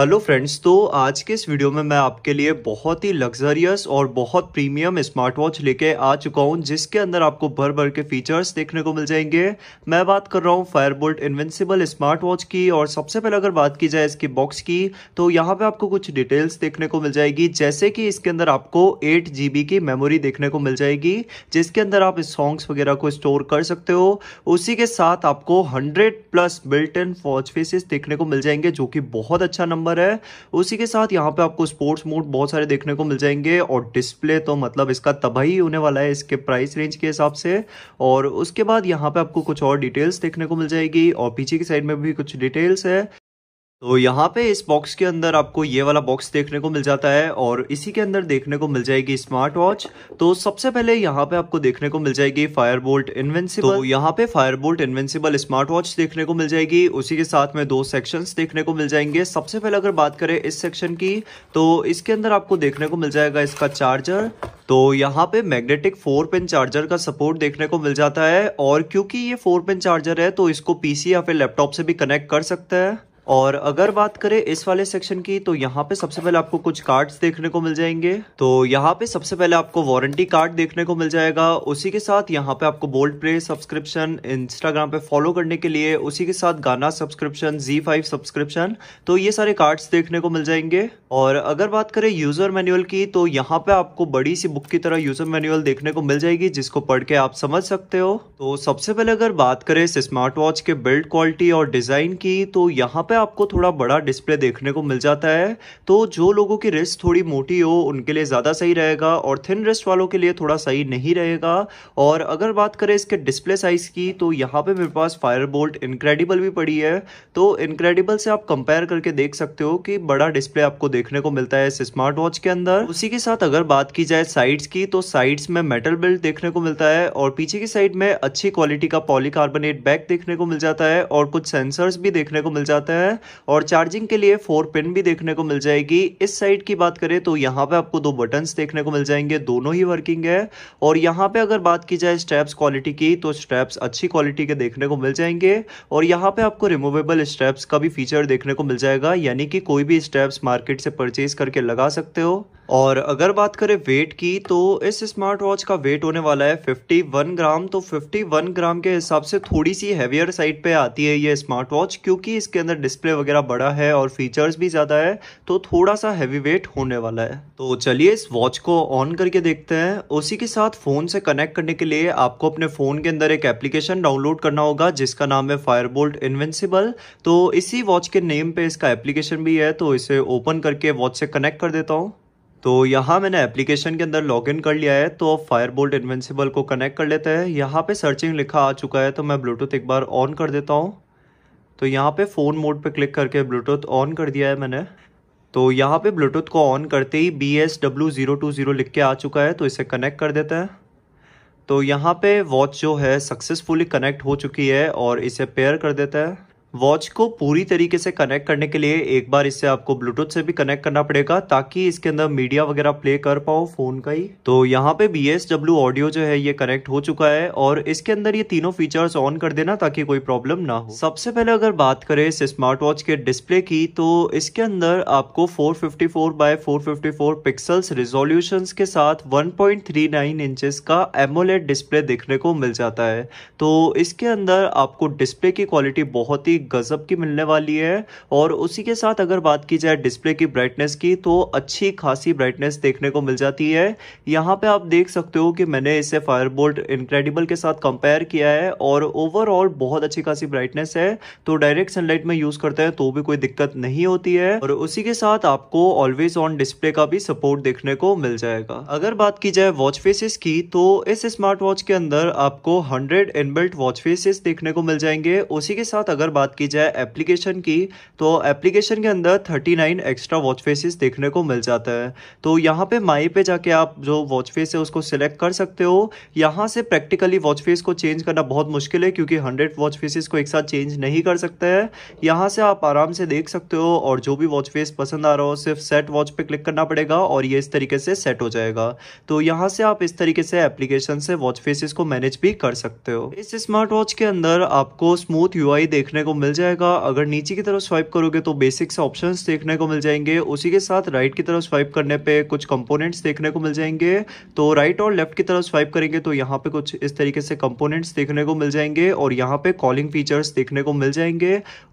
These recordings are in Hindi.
हेलो फ्रेंड्स तो आज के इस वीडियो में मैं आपके लिए बहुत ही लग्जरियस और बहुत प्रीमियम स्मार्ट वॉच लेके आ चुका हूँ जिसके अंदर आपको भर भर के फीचर्स देखने को मिल जाएंगे मैं बात कर रहा हूँ फायरबोल्ट इन्वेंसिबल स्मार्ट वॉच की और सबसे पहले अगर बात की जाए इसके बॉक्स की तो यहाँ पे आपको कुछ डिटेल्स देखने को मिल जाएगी जैसे कि इसके अंदर आपको एट की मेमोरी देखने को मिल जाएगी जिसके अंदर आप सॉन्ग्स वगैरह को स्टोर कर सकते हो उसी के साथ आपको hundred plus built in watch faces देखने को मिल जाएंगे जो कि बहुत अच्छा नंबर नंबर है उसी के साथ यहाँ पे आपको स्पोर्ट्स मोड बहुत सारे देखने को मिल जाएंगे और डिस्प्ले तो मतलब इसका तबाही होने वाला है इसके प्राइस रेंज के हिसाब से और उसके बाद यहाँ पे आपको कुछ और डिटेल्स देखने को मिल जाएगी और पीछे की साइड में भी कुछ डिटेल्स है तो यहाँ पे इस बॉक्स के अंदर आपको ये वाला बॉक्स देखने को मिल जाता है और इसी के अंदर देखने को मिल जाएगी स्मार्ट वॉच तो सबसे पहले यहाँ पे आपको देखने को मिल जाएगी फायर बोल्ट इन्वेंसिबल तो यहाँ पे Fire Boltt Invincible smart watch देखने को मिल जाएगी उसी के साथ में दो सेक्शन देखने को मिल जाएंगे सबसे पहले अगर बात करें इस सेक्शन की तो इसके अंदर आपको देखने को मिल जाएगा इसका चार्जर तो यहाँ पे मैग्नेटिक फोर पिन चार्जर का सपोर्ट देखने को मिल जाता है और क्योंकि ये फोर पिन चार्जर है तो इसको पीसी या फिर लैपटॉप से भी कनेक्ट कर सकते हैं और अगर बात करें इस वाले सेक्शन की तो यहाँ पे सबसे पहले आपको कुछ कार्ड्स देखने को मिल जाएंगे तो यहाँ पे सबसे पहले आपको वारंटी कार्ड देखने को मिल जाएगा उसी के साथ यहाँ पे आपको बोल्ड प्ले सब्सक्रिप्शन इंस्टाग्राम पे फॉलो करने के लिए उसी के साथ गाना सब्सक्रिप्शन जी फाइव सब्सक्रिप्शन तो ये सारे कार्ड्स देखने को मिल जाएंगे और अगर बात करें यूजर मैनुअल की तो यहाँ पे आपको बड़ी सी बुक की तरह यूजर मैनुअल देखने को मिल जाएगी जिसको पढ़ के आप समझ सकते हो तो सबसे पहले अगर बात करें इस स्मार्ट वॉच के बिल्ड क्वालिटी और डिजाइन की तो यहाँ पे आपको थोड़ा बड़ा डिस्प्ले देखने को मिल जाता है तो जो लोगों की रिस्ट थोड़ी मोटी हो उनके लिए ज़्यादा सही रहेगा और थिन रिस्ट वालों के लिए थोड़ा सही नहीं रहेगा और अगर बात करें इसके डिस्प्ले साइज़ की तो यहाँ पे मेरे पास फायर बोल्ट इनक्रेडिबल भी पड़ी है तो इनक्रेडिबल से आप कंपेयर करके देख सकते हो कि बड़ा डिस्प्ले आपको देखने को मिलता है इस स्मार्ट वॉच के अंदर उसी के साथ अगर बात की जाए साइड्स की तो साइड्स में मेटल बेल्ट देखने को मिलता है और पीछे की साइड में अच्छी क्वालिटी का पॉलीकार्बोनेट बैग देखने को मिल जाता है और कुछ सेंसर्स भी देखने को मिल जाता है है और चार्जिंग के लिए फोर पिन भी देखने को मिल जाएगी इस साइड की बात करें तो यहाँ पे आपको दो बटन्स देखने को मिल जाएंगे दोनों ही वर्किंग है और यहाँ पे अगर बात की जाए स्ट्रैप्स क्वालिटी की तो स्ट्रैप्स अच्छी क्वालिटी के देखने को मिल जाएंगे और यहाँ पे आपको रिमूवेबल स्ट्रैप्स का भी फीचर देखने को मिल जाएगा यानी कि कोई भी स्ट्रैप्स मार्केट से परचेज करके लगा सकते हो और अगर बात करें वेट की तो इस स्मार्ट वॉच का वेट होने वाला है 51 ग्राम तो 51 ग्राम के हिसाब से थोड़ी सी हैवियर साइड पे आती है ये स्मार्ट वॉच क्योंकि इसके अंदर डिस्प्ले वगैरह बड़ा है और फीचर्स भी ज़्यादा है तो थोड़ा सा हैवी वेट होने वाला है तो चलिए इस वॉच को ऑन करके देखते हैं उसी के साथ फ़ोन से कनेक्ट करने के लिए आपको अपने फ़ोन के अंदर एक एप्लीकेशन डाउनलोड करना होगा जिसका नाम है फायरबोल्ट इन्वेंसिबल तो इसी वॉच के नेम पर इसका एप्लीकेशन भी है तो इसे ओपन करके वॉच से कनेक्ट कर देता हूँ तो यहाँ मैंने एप्लीकेशन के अंदर लॉगिन कर लिया है तो अब फायर बोल्ट इन्वेंसिबल को कनेक्ट कर लेते हैं यहाँ पे सर्चिंग लिखा आ चुका है तो मैं ब्लूटूथ एक बार ऑन कर देता हूँ तो यहाँ पे फ़ोन मोड पे क्लिक करके ब्लूटूथ ऑन कर दिया है मैंने तो यहाँ पे ब्लूटूथ को ऑन करते ही B S W zero two zero लिख के आ चुका है तो इसे कनेक्ट कर देते हैं तो यहाँ पर वॉच जो है सक्सेसफुली कनेक्ट हो चुकी है और इसे पेयर कर देता है वॉच को पूरी तरीके से कनेक्ट करने के लिए एक बार इससे आपको ब्लूटूथ से भी कनेक्ट करना पड़ेगा ताकि इसके अंदर मीडिया वगैरह प्ले कर पाओ फोन का ही तो यहाँ पे बी एस डब्ल्यू ऑडियो जो है ये कनेक्ट हो चुका है और इसके अंदर ये तीनों फीचर्स ऑन कर देना ताकि कोई प्रॉब्लम ना हो सबसे पहले अगर बात करें इस स्मार्ट वॉच के डिस्प्ले की तो इसके अंदर आपको four fifty four by four fifty four pixels resolution के साथ one point three nine inches का एमोलेट डिस्प्ले देखने को मिल जाता है तो इसके अंदर आपको डिस्प्ले की क्वालिटी बहुत ही गज़ब की मिलने वाली है और उसी के साथ अगर बात की जाए डिस्प्ले की ब्राइटनेस की तो अच्छी खासी ब्राइटनेस देखने को मिल जाती है यहाँ पे आप देख सकते हो कि मैंने इसे फायरबोल्ट इनक्रेडिबल के साथ कंपेयर किया है और ओवरऑल बहुत अच्छी खासी ब्राइटनेस है तो डायरेक्ट सनलाइट में यूज़ करते हैं तो भी कोई दिक्कत नहीं होती है और उसी के साथ आपको ऑलवेज ऑन डिस्प्ले का भी सपोर्ट देखने को मिल जाएगा अगर बात की जाए वॉच फेसेस की तो इस स्मार्ट वॉच के अंदर आपको हंड्रेड इनबिल्ट वॉच फेसेस देखने को मिल जाएंगे उसी के साथ अगर बात बात की जाए एप्लीकेशन की तो एप्लीकेशन के अंदर 39 एक्स्ट्रा वॉच फेसेस देखने को मिल जाता है तो यहाँ पे माई पे जाके आप जो वॉच फेस है उसको सिलेक्ट कर सकते हो यहाँ से प्रैक्टिकली वॉच फेस को चेंज करना बहुत मुश्किल है क्योंकि हंड्रेड वॉच फेसेस को एक साथ चेंज नहीं कर सकते हैं यहाँ से आप आराम से देख सकते हो और जो भी वॉच फेस पसंद आ रहा हो सिर्फ सेट वॉच पर क्लिक करना पड़ेगा और ये इस तरीके से सेट हो जाएगा तो यहाँ से आप इस तरीके से एप्लीकेशन से वॉच फेसिस को मैनेज भी कर सकते हो इस स्मार्ट वॉच के अंदर आपको स्मूथ यूआई देखने को मिल जाएगा अगर नीचे की तरफ स्वाइप करोगे तो बेसिक्स ऑप्शन देखने को मिल जाएंगे उसी के साथ राइट की तरफ स्वाइप करने पे कुछ कंपोनेंट्स देखने को मिल जाएंगे तो राइट और लेफ्ट की तरफ स्वाइप करेंगे तो यहाँ पे कुछ इस तरीके से कंपोनेंट्स देखने को मिल जाएंगे और यहाँ पे कॉलिंग फीचर्स देखने को मिल जाएंगे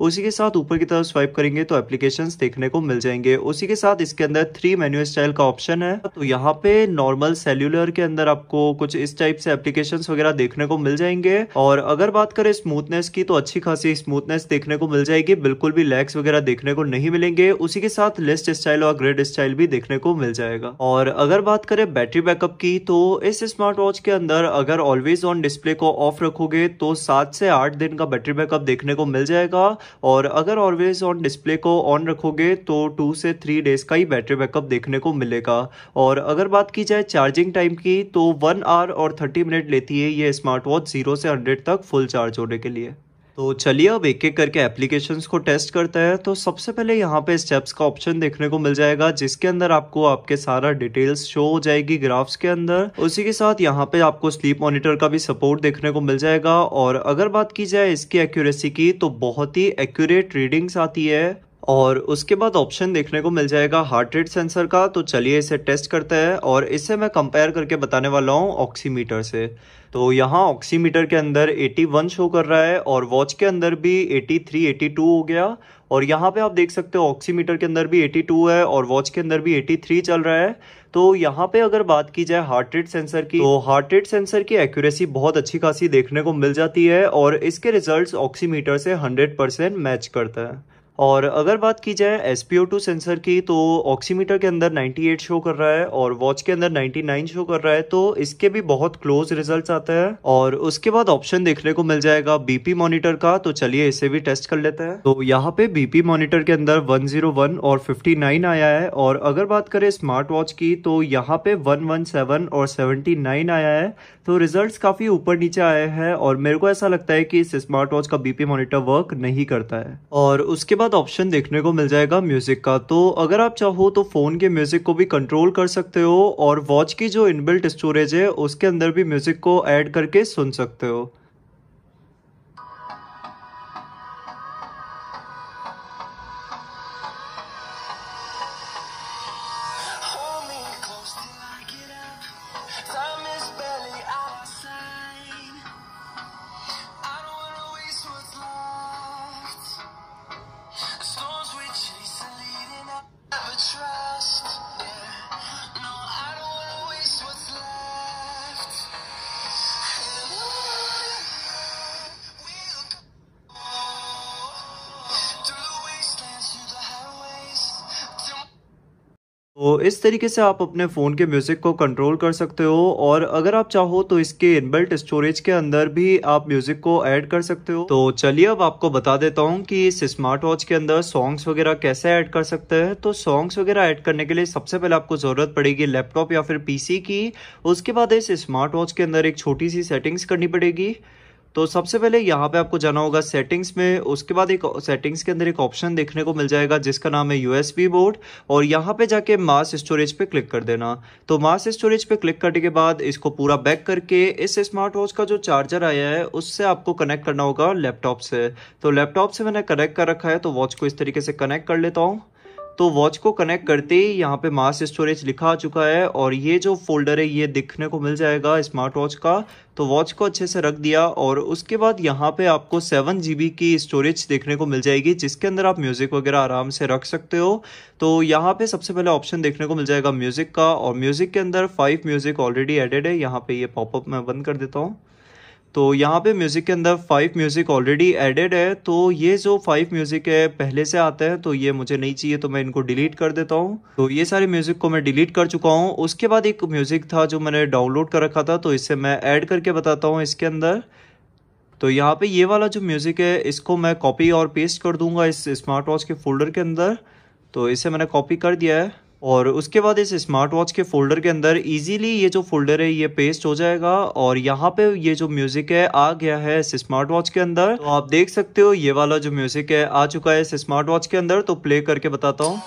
उसी के साथ ऊपर की तरफ स्वाइप करेंगे तो एप्लीकेशन देखने को मिल जाएंगे उसी के साथ इसके अंदर थ्री मेन्यू स्टाइल का ऑप्शन है तो यहाँ पे नॉर्मल सेल्यूलर के अंदर आपको कुछ इस टाइप से एप्लीकेशन वगैरह देखने को मिल जाएंगे और अगर बात करें स्मूथनेस की तो अच्छी खासी स्मूथनेस थिकनेस देखने को मिल जाएगी बिल्कुल भी लैग्स वगैरह देखने को नहीं मिलेंगे उसी के साथ लिस्ट स्टाइल और ग्रेड स्टाइल भी देखने को मिल जाएगा और अगर बात करें बैटरी बैकअप की तो इस स्मार्ट वॉच के अंदर अगर ऑलवेज ऑन डिस्प्ले को ऑफ रखोगे तो सात से आठ दिन का बैटरी बैकअप देखने को मिल जाएगा और अगर ऑलवेज ऑन डिस्प्ले को ऑन रखोगे तो टू से थ्री डेज का ही बैटरी बैकअप देखने को मिलेगा और अगर बात की जाए चार्जिंग टाइम की तो वन आवर और थर्टी मिनट लेती है ये स्मार्ट वॉच जीरो से हंड्रेड तक फुल चार्ज होने के लिए तो चलिए अब एक एक करके एप्लीकेशंस को टेस्ट करते हैं तो सबसे पहले यहाँ पे स्टेप्स का ऑप्शन देखने को मिल जाएगा जिसके अंदर आपको आपके सारा डिटेल्स शो हो जाएगी ग्राफ्स के अंदर उसी के साथ यहाँ पे आपको स्लीप मॉनिटर का भी सपोर्ट देखने को मिल जाएगा और अगर बात की जाए इसकी एक्यूरेसी की तो बहुत ही एक्यूरेट रीडिंग्स आती है और उसके बाद ऑप्शन देखने को मिल जाएगा हार्ट रेट सेंसर का तो चलिए इसे टेस्ट करते हैं और इसे मैं कंपेयर करके बताने वाला हूँ ऑक्सीमीटर से तो यहाँ ऑक्सीमीटर के अंदर 81 शो कर रहा है और वॉच के अंदर भी 83 82 हो गया और यहाँ पे आप देख सकते हो ऑक्सीमीटर के अंदर भी 82 है और वॉच के अंदर भी 83 चल रहा है तो यहाँ पे अगर बात की जाए हार्ट रेट सेंसर की तो हार्ट रेट सेंसर की एक्यूरेसी बहुत अच्छी खासी देखने को मिल जाती है और इसके रिजल्ट ऑक्सीमीटर से हंड्रेड मैच करता है और अगर बात की जाए एस पी सेंसर की तो ऑक्सीमीटर के अंदर 98 शो कर रहा है और वॉच के अंदर 99 शो कर रहा है तो इसके भी बहुत क्लोज रिजल्ट आते हैं और उसके बाद ऑप्शन देखने को मिल जाएगा बीपी मॉनिटर का तो चलिए इसे भी टेस्ट कर लेते हैं तो यहाँ पे बीपी मॉनिटर के अंदर 101 और 59 आया है और अगर बात करें स्मार्ट वॉच की तो यहाँ पे 117 और 79 आया है तो रिजल्ट काफी ऊपर नीचे आए हैं और मेरे को ऐसा लगता है कि इस स्मार्ट वॉच का बीपी मॉनिटर वर्क नहीं करता है और उसके बाद बाद ऑप्शन देखने को मिल जाएगा म्यूजिक का तो अगर आप चाहो तो फोन के म्यूजिक को भी कंट्रोल कर सकते हो और वॉच की जो इनबिल्ट स्टोरेज है उसके अंदर भी म्यूजिक को ऐड करके सुन सकते हो तो इस तरीके से आप अपने फ़ोन के म्यूज़िक को कंट्रोल कर सकते हो और अगर आप चाहो तो इसके इनबिल्ट स्टोरेज के अंदर भी आप म्यूज़िक को ऐड कर सकते हो तो चलिए अब आपको बता देता हूँ कि इस स्मार्ट वॉच के अंदर सॉन्ग्स वगैरह कैसे ऐड कर सकते हैं तो सॉन्ग्स वगैरह ऐड करने के लिए सबसे पहले आपको ज़रूरत पड़ेगी लैपटॉप या फिर पीसी की उसके बाद इस स्मार्ट वॉच के अंदर एक छोटी सी सेटिंग्स करनी पड़ेगी तो सबसे पहले यहाँ पे आपको जाना होगा सेटिंग्स में उसके बाद एक सेटिंग्स के अंदर एक ऑप्शन देखने को मिल जाएगा जिसका नाम है यूएसबी बोर्ड और यहाँ पे जाके मास स्टोरेज पे क्लिक कर देना तो मास स्टोरेज पे क्लिक करने के बाद इसको पूरा बैक करके इस स्मार्ट वॉच का जो चार्जर आया है उससे आपको कनेक्ट करना होगा लैपटॉप से तो लैपटॉप से मैंने कनेक्ट कर रखा है तो वॉच को इस तरीके से कनेक्ट कर लेता हूँ तो वॉच को कनेक्ट करते ही यहाँ पे मास स्टोरेज लिखा आ चुका है और ये जो फोल्डर है ये दिखने को मिल जाएगा स्मार्ट वॉच का तो वॉच को अच्छे से रख दिया और उसके बाद यहाँ पे आपको सेवन जी की स्टोरेज देखने को मिल जाएगी जिसके अंदर आप म्यूज़िक वगैरह आराम से रख सकते हो तो यहाँ पे सबसे पहले ऑप्शन देखने को मिल जाएगा म्यूज़िक का और म्यूज़िक के अंदर फाइव म्यूज़िक ऑलरेडी एडेड है यहाँ पे ये पॉपअप मैं बंद कर देता हूँ तो यहाँ पे म्यूज़िक के अंदर फाइव म्यूज़िक ऑलरेडी एडेड है तो ये जो फाइव म्यूज़िक है पहले से आते हैं तो ये मुझे नहीं चाहिए तो मैं इनको डिलीट कर देता हूँ तो ये सारे म्यूज़िक को मैं डिलीट कर चुका हूँ उसके बाद एक म्यूज़िक था जो मैंने डाउनलोड कर रखा था तो इसे मैं ऐड करके बताता हूँ इसके अंदर तो यहाँ पे ये वाला जो म्यूज़िक है इसको मैं कॉपी और पेस्ट कर दूंगा इस स्मार्ट वॉच के फोल्डर के अंदर तो इसे मैंने कॉपी कर दिया है और उसके बाद इस स्मार्ट वॉच के फ़ोल्डर के अंदर इजीली ये जो फोल्डर है ये पेस्ट हो जाएगा और यहाँ पे ये जो म्यूज़िक है आ गया है इस स्मार्ट वॉच के अंदर तो आप देख सकते हो ये वाला जो म्यूज़िक है आ चुका है इस स्मार्ट वॉच के अंदर तो प्ले करके बताता हूँ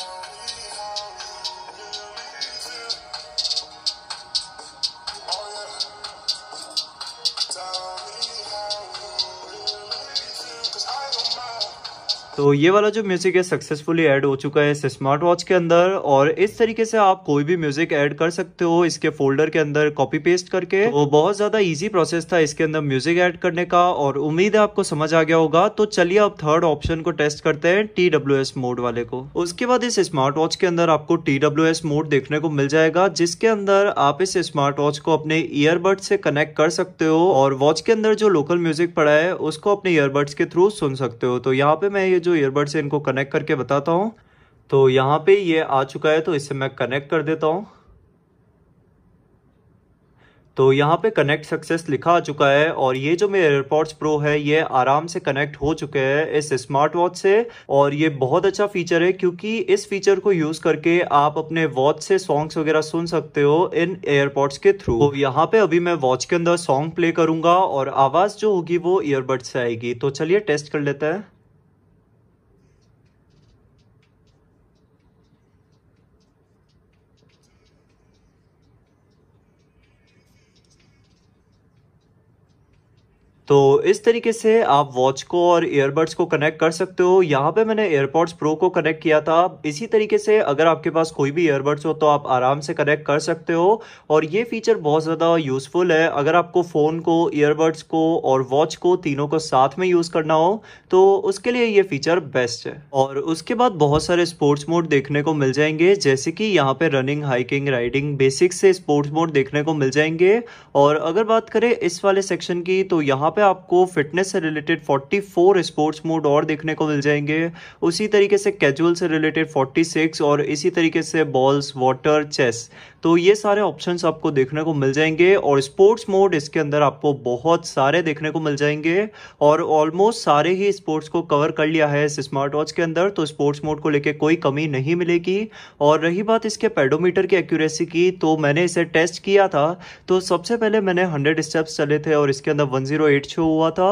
तो ये वाला जो म्यूजिक है सक्सेसफुली ऐड हो चुका है इस स्मार्ट वॉच के अंदर और इस तरीके से आप कोई भी म्यूजिक ऐड कर सकते हो इसके फोल्डर के अंदर कॉपी पेस्ट करके वो तो बहुत ज्यादा इजी प्रोसेस था इसके अंदर म्यूजिक ऐड करने का और उम्मीद है आपको समझ आ गया होगा तो चलिए आप थर्ड ऑप्शन को टेस्ट करते हैं टी मोड वाले को उसके बाद इस स्मार्ट वॉच के अंदर आपको टी मोड देखने को मिल जाएगा जिसके अंदर आप इस स्मार्ट वॉच को अपने ईयरबड से कनेक्ट कर सकते हो और वॉच के अंदर जो लोकल म्यूजिक पड़ा है उसको अपने ईयरबड्स के थ्रू सुन सकते हो तो यहाँ पे मैं ये जो जो ईयरबड्स है इनको कनेक्ट करके बताता हूँ तो यहाँ पे ये आ चुका है तो इसे मैं कनेक्ट कर देता हूँ तो यहाँ पे कनेक्ट सक्सेस लिखा आ चुका है और ये जो मेरे एयरपोर्ट्स प्रो है ये आराम से कनेक्ट हो चुके हैं इस स्मार्ट वॉच से और ये बहुत अच्छा फीचर है क्योंकि इस फीचर को यूज करके आप अपने वॉच से सॉन्ग्स वगैरह सुन सकते हो इन एयरपोर्ट्स के थ्रू तो यहाँ पे अभी मैं वॉच के अंदर सॉन्ग प्ले करूंगा और आवाज जो होगी वो ईयरबड्स से आएगी तो चलिए टेस्ट कर लेते हैं तो इस तरीके से आप वॉच को और ईयरबड्स को कनेक्ट कर सकते हो यहाँ पे मैंने एयरपॉड्स प्रो को कनेक्ट किया था इसी तरीके से अगर आपके पास कोई भी ईयरबड्स हो तो आप आराम से कनेक्ट कर सकते हो और ये फीचर बहुत ज़्यादा यूज़फुल है अगर आपको फ़ोन को ईयरबड्स को और वॉच को तीनों को साथ में यूज़ करना हो तो उसके लिए ये फीचर बेस्ट है और उसके बाद बहुत सारे स्पोर्ट्स मोड देखने को मिल जाएंगे जैसे कि यहाँ पर रनिंग हाइकिंग राइडिंग बेसिक से स्पोर्ट्स मोड देखने को मिल जाएंगे और अगर बात करें इस वाले सेक्शन की तो यहाँ पे आपको फिटनेस से रिलेटेड 44 स्पोर्ट्स मोड और देखने को मिल जाएंगे उसी तरीके से कैजुअल से रिलेटेड 46 और इसी तरीके से बॉल्स वाटर चेस तो ये सारे ऑप्शन आपको देखने को मिल जाएंगे और स्पोर्ट्स मोड इसके अंदर आपको बहुत सारे देखने को मिल जाएंगे और ऑलमोस्ट सारे ही स्पोर्ट्स को कवर कर लिया है इस स्मार्ट वॉच के अंदर तो स्पोर्ट्स मोड को लेके कोई कमी नहीं मिलेगी और रही बात इसके पेडोमीटर की एक्यूरेसी की तो मैंने इसे टेस्ट किया था तो सबसे पहले मैंने हंड्रेड स्टेप्स चले थे और इसके अंदर वन जीरो एट शो हुआ था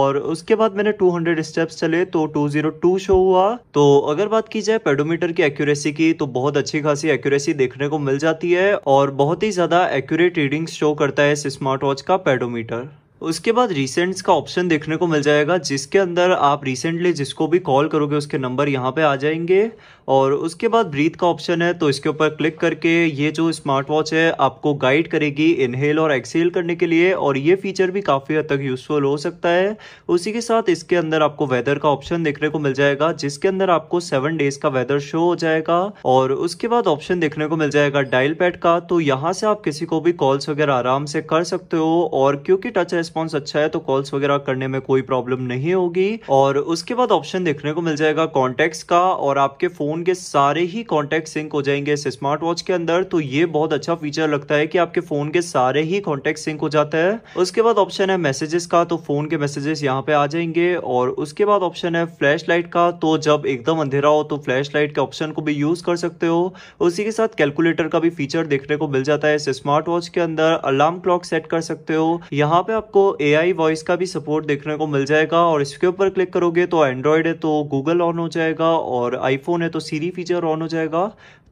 और उसके बाद मैंने टू हंड्रेड स्टेप्स चले तो टू जीरो टू शो हुआ तो अगर बात की जाए पेडोमीटर की एक्यूरेसी की तो बहुत अच्छी खासी एक्यूरेसी देखने को मिल जाती है और बहुत ही ज़्यादा एक्यूरेट रीडिंग्स शो करता है इस स्मार्ट वॉच का पेडोमीटर उसके बाद रिसेंट्स का ऑप्शन देखने को मिल जाएगा जिसके अंदर आप रिसेंटली जिसको भी कॉल करोगे उसके नंबर यहाँ पे आ जाएंगे और उसके बाद ब्रीथ का ऑप्शन है तो इसके ऊपर क्लिक करके ये जो स्मार्ट वॉच है आपको गाइड करेगी इनहेल और एक्सेल करने के लिए और ये फीचर भी काफ़ी हद तक यूजफुल हो सकता है उसी के साथ इसके अंदर आपको वेदर का ऑप्शन देखने को मिल जाएगा जिसके अंदर आपको सेवन डेज का वेदर शो हो जाएगा और उसके बाद ऑप्शन देखने को मिल जाएगा डायल पैड का तो यहाँ से आप किसी को भी कॉल्स वगैरह आराम से कर सकते हो और क्योंकि टच रिस्पॉन्स अच्छा है तो कॉल्स वगैरह करने में कोई प्रॉब्लम नहीं होगी और उसके बाद ऑप्शन देखने को मिल जाएगा कॉन्टेक्ट का और आपके फोन के सारे ही कॉन्टेक्ट सिंक हो जाएंगे इस स्मार्ट वॉच के अंदर तो ये बहुत अच्छा फीचर लगता है कि आपके फोन के सारे ही कॉन्टेक्ट सिंक हो जाता है उसके बाद ऑप्शन है मैसेजेस का तो फोन के मैसेजेस यहाँ पे आ जाएंगे और उसके बाद ऑप्शन है फ्लैश लाइट का तो जब एकदम अंधेरा हो तो फ्लैश लाइट के ऑप्शन को भी यूज कर सकते हो उसी के साथ कैलकुलेटर का भी फीचर देखने को मिल जाता है इस स्मार्ट वॉच के अंदर अलार्म क्लॉक सेट कर सकते हो यहाँ पे आपको आपको आई वॉइस का भी सपोर्ट देखने को मिल जाएगा और इसके ऊपर क्लिक करोगे तो एंड्रॉयड है तो गूगल ऑन हो जाएगा और आईफोन है तो सीरी फीचर ऑन हो जाएगा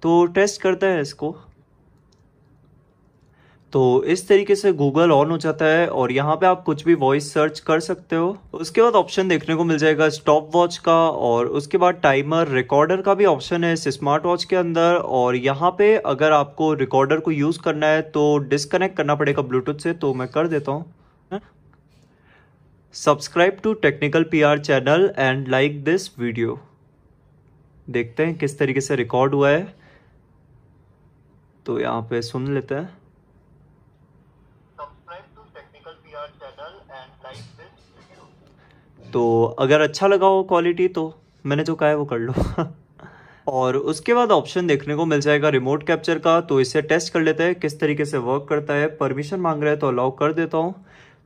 तो टेस्ट करते हैं इसको तो इस तरीके से गूगल ऑन हो जाता है और यहाँ पे आप कुछ भी वॉइस सर्च कर सकते हो उसके बाद ऑप्शन देखने को मिल जाएगा स्टॉप वॉच का और उसके बाद टाइमर रिकॉर्डर का भी ऑप्शन है इस स्मार्ट वॉच के अंदर और यहाँ पे अगर आपको रिकॉर्डर को यूज़ करना है तो डिस्कनेक्ट करना पड़ेगा ब्लूटूथ से तो मैं कर देता हूँ subscribe to technical PR channel and like this video देखते हैं किस तरीके से रिकॉर्ड हुआ है तो यहाँ पे सुन लेते हैं तो अगर अच्छा लगा हो क्वालिटी तो मैंने जो कहा है वो कर लो और उसके बाद ऑप्शन देखने को मिल जाएगा रिमोट कैप्चर का तो इसे टेस्ट कर लेते हैं किस तरीके से वर्क करता है परमिशन मांग रहे हैं तो अलाउ कर देता हूँ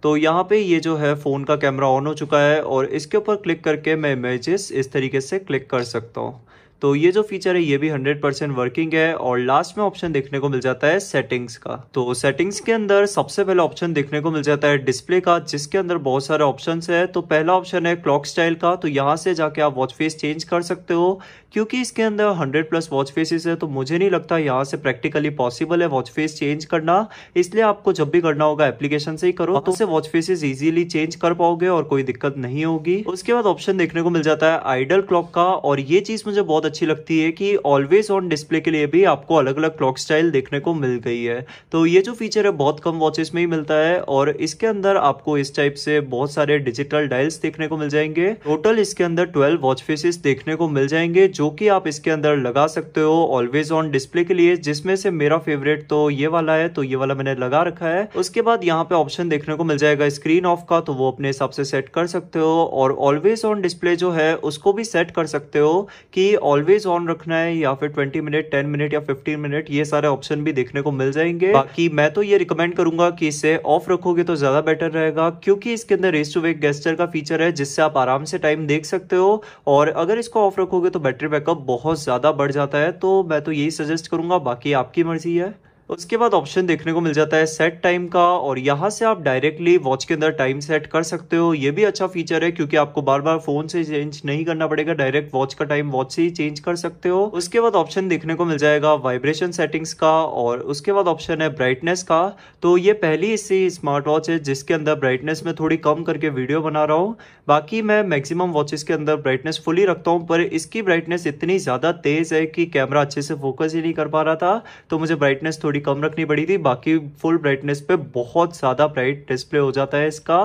तो यहाँ पे ये जो है फ़ोन का कैमरा ऑन हो चुका है और इसके ऊपर क्लिक करके मैं इमेजेस इस तरीके से क्लिक कर सकता हूँ तो ये जो फीचर है ये भी 100% वर्किंग है और लास्ट में ऑप्शन देखने को मिल जाता है सेटिंग्स का तो सेटिंग्स के अंदर सबसे पहला ऑप्शन देखने को मिल जाता है डिस्प्ले का जिसके अंदर बहुत सारे ऑप्शन है तो पहला ऑप्शन है क्लॉक स्टाइल का तो यहाँ से जाके आप वॉच फेस चेंज कर सकते हो क्योंकि इसके अंदर हंड्रेड प्लस वॉच फेसिस है तो मुझे नहीं लगता यहाँ से प्रैक्टिकली पॉसिबल है वॉच फेस चेंज करना इसलिए आपको जब भी करना होगा एप्लीकेशन से ही करो तो से वॉच फेसिस इजीली चेंज कर पाओगे और कोई दिक्कत नहीं होगी उसके बाद ऑप्शन देखने को मिल जाता है आइडल क्लॉक का और ये चीज मुझे बहुत अच्छी लगती है कि ऑलवेज ऑन डिस्प्ले के लिए भी आपको अलग अलग क्लॉक स्टाइल देखने को मिल गई है तो ये जो फीचर है बहुत कम वॉचेस में ही मिलता है और इसके अंदर आपको इस टाइप से बहुत सारे डिजिटल डायल्स देखने को मिल जाएंगे टोटल इसके अंदर ट्वेल्व वॉच फेसेस देखने को मिल जाएंगे जो कि आप इसके अंदर लगा सकते हो ऑलवेज ऑन डिस्प्ले के लिए जिसमें से मेरा फेवरेट तो ये वाला है तो ये वाला मैंने लगा रखा है उसके बाद यहाँ पे ऑप्शन देखने को मिल जाएगा स्क्रीन ऑफ का तो वो अपने हिसाब से सेट कर सकते हो और ऑलवेज ऑन डिस्प्ले जो है उसको भी सेट कर सकते हो कि ऑल ऑलवेज ऑन रखना है या फिर ट्वेंटी मिनट टेन मिनट या फिफ्टीन मिनट ये सारे ऑप्शन भी देखने को मिल जाएंगे बाकी मैं तो ये रिकमेंड करूंगा कि इसे ऑफ रखोगे तो ज्यादा बेटर रहेगा क्योंकि इसके अंदर रेस टू वेक गेस्टर का फीचर है जिससे आप आराम से टाइम देख सकते हो और अगर इसको ऑफ रखोगे तो बैटरी बैकअप बहुत ज्यादा बढ़ जाता है तो मैं तो यही सजेस्ट करूंगा बाकी आपकी मर्जी है उसके बाद ऑप्शन देखने को मिल जाता है सेट टाइम का और यहाँ से आप डायरेक्टली वॉच के अंदर टाइम सेट कर सकते हो ये भी अच्छा फीचर है क्योंकि आपको बार बार फोन से चेंज नहीं करना पड़ेगा डायरेक्ट वॉच का टाइम वॉच से ही चेंज कर सकते हो उसके बाद ऑप्शन देखने को मिल जाएगा वाइब्रेशन सेटिंग्स का और उसके बाद ऑप्शन है ब्राइटनेस का तो ये पहली ऐसी स्मार्ट वॉच है जिसके अंदर ब्राइटनेस में थोड़ी कम करके वीडियो बना रहा हूँ बाकी मैं मैक्सिमम वॉचेस के अंदर ब्राइटनेस फुली रखता हूँ पर इसकी ब्राइटनेस इतनी ज़्यादा तेज़ है कि कैमरा अच्छे से फोकस ही नहीं कर पा रहा था तो मुझे ब्राइटनेस थोड़ी थोड़ी कम रखनी पड़ी थी बाकी फुल ब्राइटनेस पे बहुत ज़्यादा ब्राइट डिस्प्ले हो जाता है इसका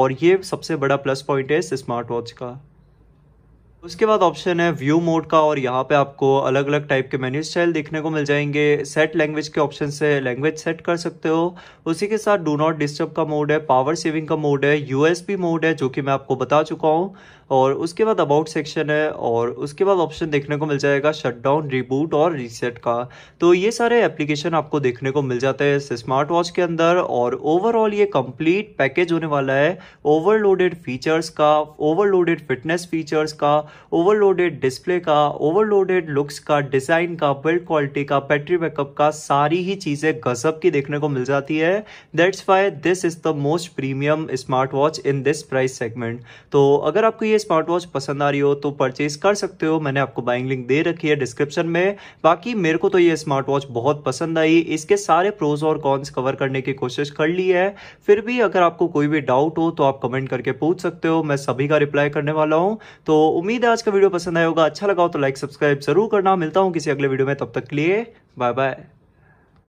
और ये सबसे बड़ा प्लस पॉइंट है इस स्मार्ट वॉच का उसके बाद ऑप्शन है व्यू मोड का और यहाँ पे आपको अलग अलग टाइप के मेन्यू स्टाइल देखने को मिल जाएंगे सेट लैंग्वेज के ऑप्शन से लैंग्वेज सेट कर सकते हो उसी के साथ डू नॉट डिस्टर्ब का मोड है पावर सेविंग का मोड है यूएसबी मोड है जो कि मैं आपको बता चुका हूँ और उसके बाद अबाउट सेक्शन है और उसके बाद ऑप्शन देखने को मिल जाएगा शटडाउन रिबूट और रीसेट का तो ये सारे एप्लीकेशन आपको देखने को मिल जाते हैं स्मार्ट वॉच के अंदर और ओवरऑल ये कंप्लीट पैकेज होने वाला है ओवरलोडेड फीचर्स का ओवरलोडेड फिटनेस फीचर्स का ओवरलोडेड डिस्प्ले का ओवरलोडेड लुक्स का डिज़ाइन का बिल्ड क्वालिटी का बैटरी बैकअप का सारी ही चीज़ें गजब की देखने को मिल जाती है that's why this is the most premium smart watch in this price segment तो अगर आपको ये स्मार्ट वॉच पसंद आ रही हो तो परचेज कर सकते हो मैंने आपको बाइंग लिंक दे रखी है डिस्क्रिप्शन में बाकी मेरे को तो ये स्मार्ट वॉच बहुत पसंद आई इसके सारे प्रोज और कॉन्स कवर करने की कोशिश कर ली है फिर भी अगर आपको कोई भी डाउट हो तो आप कमेंट करके पूछ सकते हो मैं सभी का रिप्लाई करने वाला हूँ तो उम्मीद उम्मीद है आज का वीडियो पसंद आया होगा अच्छा लगा हो तो लाइक सब्सक्राइब जरूर करना मिलता हूँ किसी अगले वीडियो में तब तक के लिए बाय बाय